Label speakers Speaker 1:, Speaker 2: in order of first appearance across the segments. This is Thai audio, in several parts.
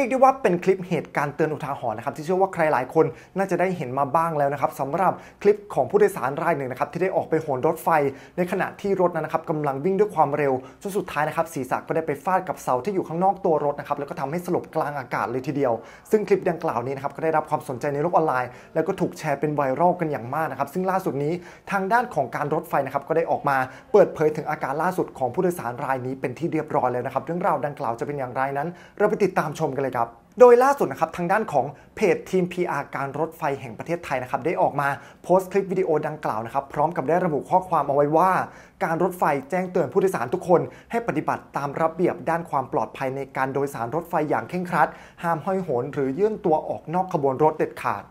Speaker 1: รียกได้ว่าเป็นคลิปเหตุการณ์เตือนอุทาหรณ์นะครับที่เชื่อว่าใครหลายคนน่าจะได้เห็นมาบ้างแล้วนะครับสำหรับคลิปของผู้โดยสารรายหนึ่งนะครับที่ได้ออกไปโหนรถไฟในขณะที่รถนั้นนะครับกำลังวิ่งด้วยความเร็วจนสุดท้ายนะครับศีรษะก็ได้ไปฟาดกับเสาที่อยู่ข้างนอกตัวรถนะครับแล้วก็ทำให้สลบกลางอากาศเลยทีเดียว ซึ่งคลิปดังกล่าวนี้นะครับก็ได้รับความสนใจในโลกออนไลน์ แล้วก็ถูกแชร์เป็นไวรัลกันอย่างมากนะครับซึ่งล่าสุดนี้ทางด้านของการรถไฟนะครับก็ได้ออกมาเปิดเผยถึงอาการล่าสุดของผู้โดยสารรายนี้เป็นที่เรียบร้อยแล้วนะครับเรื่องราวดังกล่าวจะเป็นอย่างไรนั้น เราไปติดตามชมกันเลยยครับโดยล่าสุดนะครับทางด้านของเพจทีม PR การรถไฟแห่งประเทศไทยนะครับได้ออกมาโพสต์คลิปวิดีโอดังกล่าวนะครับ พร้อมกับได้ระบุข้อความเอาไว้ว่า การรถไฟแจ้งเตือนผู้โดยสารทุกคนให้ปฏิบัติตามระเบียบด้านความปลอดภัยในการโดยสารรถไฟอย่างเคร่งครัดห้ามห้อยโหนหรือยื่นตัวออกนอกขบวนรถเด็ดขาด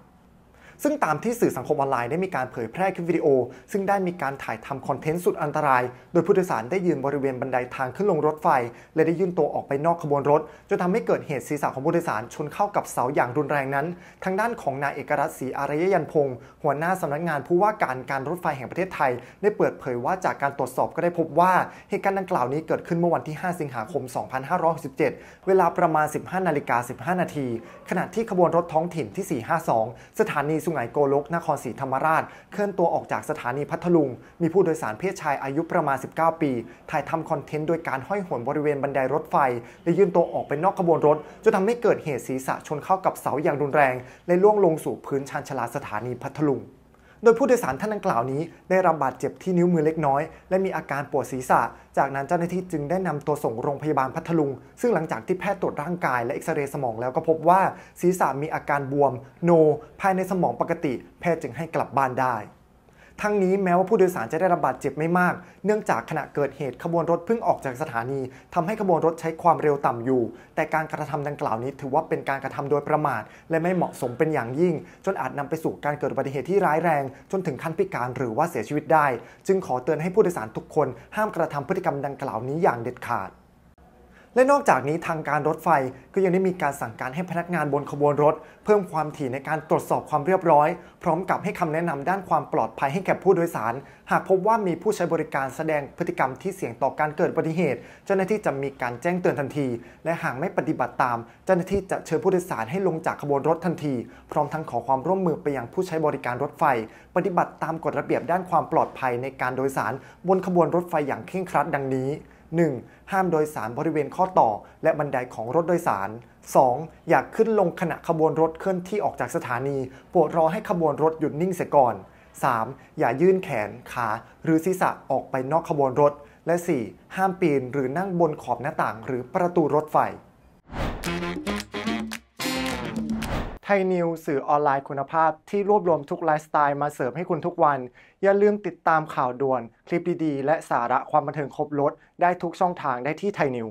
Speaker 1: ซึ่งตามที่สื่อสังคมออนไลน์ได้มีการเผยแพร่คลิปวิดีโอ ซึ่งได้มีการถ่ายทำคอนเทนต์สุดอันตราย โดยผู้โดยสารได้ยืนบริเวณบันไดทางขึ้นลงรถไฟ และได้ยื่นตัวออกไปนอกขบวนรถจนทำให้เกิดเหตุศีรษะของผู้โดยสารชนเข้ากับเสาอย่างรุนแรงนั้น ทางด้านของนายเอกรัตศรีอารยยันพงศ์หัวหน้าสำนักงานผู้ว่าการการรถไฟแห่งประเทศไทย ได้เปิดเผยว่าจากการตรวจสอบก็ได้พบว่าเหตุการณ์ดังกล่าวนี้เกิดขึ้นเมื่อวันที่ 5 สิงหาคม 2567เวลาประมาณ 15นาฬิกา15นาทีขณะที่ขบวนรถท้องถิ่นที่ 452สถานีุไหงโกลก นครศรีธรรมราช เคลื่อนตัวออกจากสถานีพัทลุง มีผู้โดยสารเพศชายอายุประมาณ 19 ปี ถ่ายทำคอนเทนต์โดยการห้อยหันบริเวณบันไดรถไฟ และยื่นตัวออกไปนอกขบวนรถ จนทำให้เกิดเหตุศีรษะชนเข้ากับเสาอย่างรุนแรง และล่วงลงสู่พื้นชานชลาสถานีพัทลุงโดยผู้โดยสารท่านดังกล่าวนี้ ได้รับบาดเจ็บที่นิ้วมือเล็กน้อย และมีอาการปวดศีรษะ จากนั้นเจ้าหน้าที่จึงได้นำตัวส่งโรงพยาบาลพัทลุง ซึ่งหลังจากที่แพทย์ตรวจร่างกายและเอ็กซเรย์สมองแล้วก็พบว่าศีรษะมีอาการบวมโน ภายในสมองปกติ แพทย์จึงให้กลับบ้านได้ทั้งนี้แม้ว่าผู้โดยสารจะได้รับบาดเจ็บไม่มาก เนื่องจากขณะเกิดเหตุขบวนรถเพิ่งออกจากสถานี ทำให้ขบวนรถใช้ความเร็วต่ำอยู่ แต่การกระทำดังกล่าวนี้ถือว่าเป็นการกระทำโดยประมาท และไม่เหมาะสมเป็นอย่างยิ่ง จนอาจนำไปสู่การเกิดอุบัติเหตุที่ร้ายแรง จนถึงขั้นพิการหรือว่าเสียชีวิตได้ จึงขอเตือนให้ผู้โดยสารทุกคน ห้ามกระทำพฤติกรรมดังกล่าวนี้อย่างเด็ดขาดและนอกจากนี้ทางการรถไฟ ก็ยังได้มีการสั่งการให้พนักงานบนขบวนรถ เพิ่มความถี่ในการตรวจสอบความเรียบร้อยพร้อมกับให้คำแนะนำด้านความปลอดภัยให้แก่ผู้โดยสาร หากพบว่ามีผู้ใช้บริการแสดงพฤติกรรมที่เสี่ยงต่อการเกิดอุบัติเหตุ เจ้าหน้าที่จะมีการแจ้งเตือนทันที และหากไม่ปฏิบัติตาม เจ้าหน้าที่จะเชิญผู้โดยสารให้ลงจากขบวนรถทันที พร้อมทั้งขอความร่วมมือไปยังผู้ใช้บริการรถไฟ ปฏิบัติตามกฎระเบียบด้านความปลอดภัยในการโดยสาร บนขบวนรถไฟอย่างเคร่งครัดดังนี้ 1. ห้ามโดยสารบริเวณข้อต่อ และบันไดของรถโดยสาร 2. อยากขึ้นลงขณะขบวนรถเคลื่อนที่ออกจากสถานี โปรดรอให้ขบวนรถหยุดนิ่งเสียก่อน 3. อย่ายื่นแขนขา หรือศีรษะออกไปนอกขบวนรถ และ 4. ห้ามปีนหรือนั่งบนขอบหน้าต่าง หรือประตูรถไฟไทยนิว สื่อออนไลน์คุณภาพที่รวบรวมทุกไลฟ์สไตล์มาเสิร์ฟให้คุณทุกวัน อย่าลืมติดตามข่าวด่วน คลิปดี ๆ และสาระความบันเทิงครบรถ ได้ทุกช่องทางได้ที่ไทยนิ